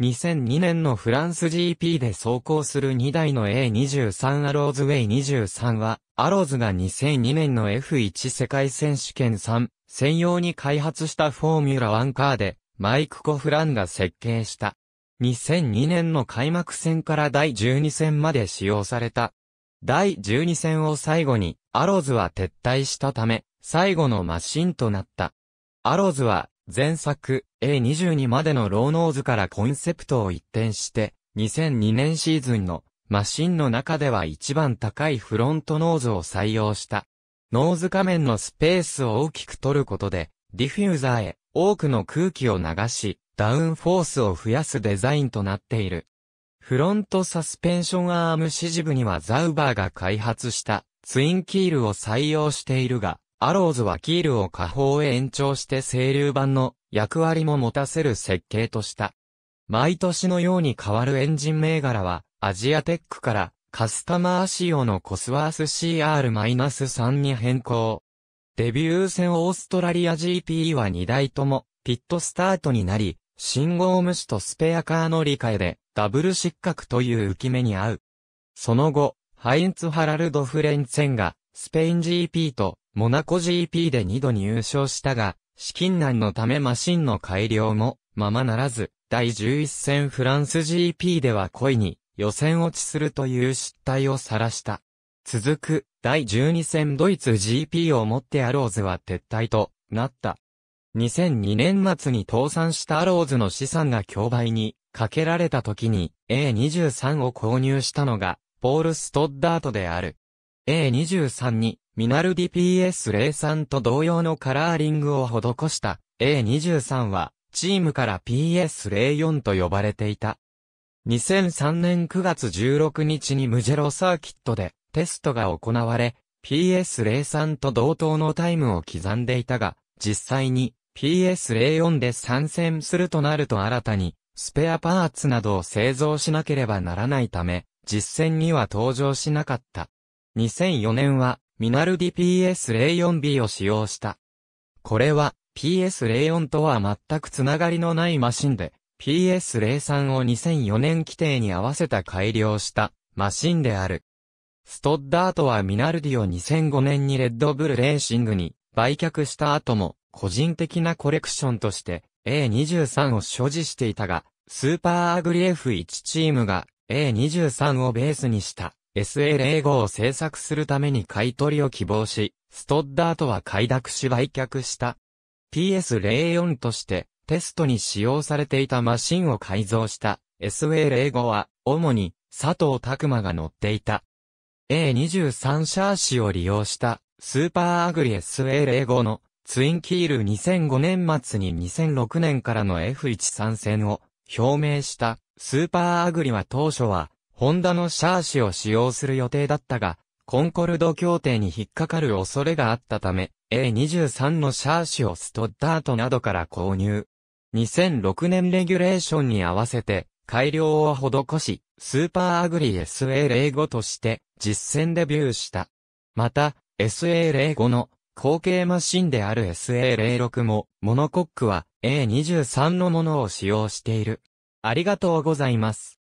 2002年のフランス GP で走行する2台の A23 アローズウェイ23は、アローズが2002年の F1 世界選手権3専用に開発したフォーミュラ1カーで、マイク・コフランが設計した。2002年の開幕戦から第12戦まで使用された。第12戦を最後に、アローズは撤退したため、最後のマシンとなった。アローズは前作 A22 までのローノーズからコンセプトを一転して、2002年シーズンのマシンの中では一番高いフロントノーズを採用した。ノーズ仮面のスペースを大きく取ることで、ディフューザーへ多くの空気を流し、ダウンフォースを増やすデザインとなっている。フロントサスペンションアーム支持部にはザウバーが開発したツインキールを採用しているが、アローズはキールを下方へ延長して清流板の役割も持たせる設計とした。毎年のように変わるエンジン銘柄は、アジアテックからカスタマー仕様のコスワース CR-3 に変更。デビュー戦オーストラリア GP は2台ともピットスタートになり、信号無視とスペアカーの理解でダブル失格という浮き目に合う。その後、ハインツ・ハラルド・フレンツェンがスペイン GP とモナコ GP で2度入賞したが、資金難のためマシンの改良も、ままならず、第11戦フランス GP では故意に、予選落ちするという失態を晒した。続く、第12戦ドイツ GP をもってアローズは撤退となった。2002年末に倒産したアローズの資産が競売にかけられた時に A23 を購入したのがポール・ストッダートである。A23 にミナルディ PS03 と同様のカラーリングを施した A23 は、チームから PS04 と呼ばれていた。2003年9月16日にムジェロサーキットでテストが行われ、PS03 と同等のタイムを刻んでいたが、実際に PS04 で参戦するとなると新たにスペアパーツなどを製造しなければならないため、実戦には登場しなかった。2004年はミナルディ PS04B を使用した。これは PS04 とは全くつながりのないマシンで、PS03 を2004年規定に合わせた改良したマシンである。ストッダートはミナルディを2005年にレッドブルレーシングに売却した後も個人的なコレクションとして A23 を所持していたが、スーパーアグリ F1 チームが A23 をベースにした SA05 を制作するために買取を希望し、ストッダートは快諾し売却した。PS04 としてテストに使用されていたマシンを改造した SA05 は主に佐藤拓馬が乗っていた。A23 シャーシを利用したスーパーアグリ SA05 のツインキール2005年末に2006年からの F13 戦を表明したスーパーアグリは当初はホンダのシャーシを使用する予定だったが、コンコルド協定に引っかかる恐れがあったため、A23 のシャーシをストッダートなどから購入。2006年レギュレーションに合わせて、改良を施し、スーパーアグリ SA05 として実戦デビューした。また、SA05 の後継マシンである SA06 も、モノコックは A23 のものを使用している。ありがとうございます。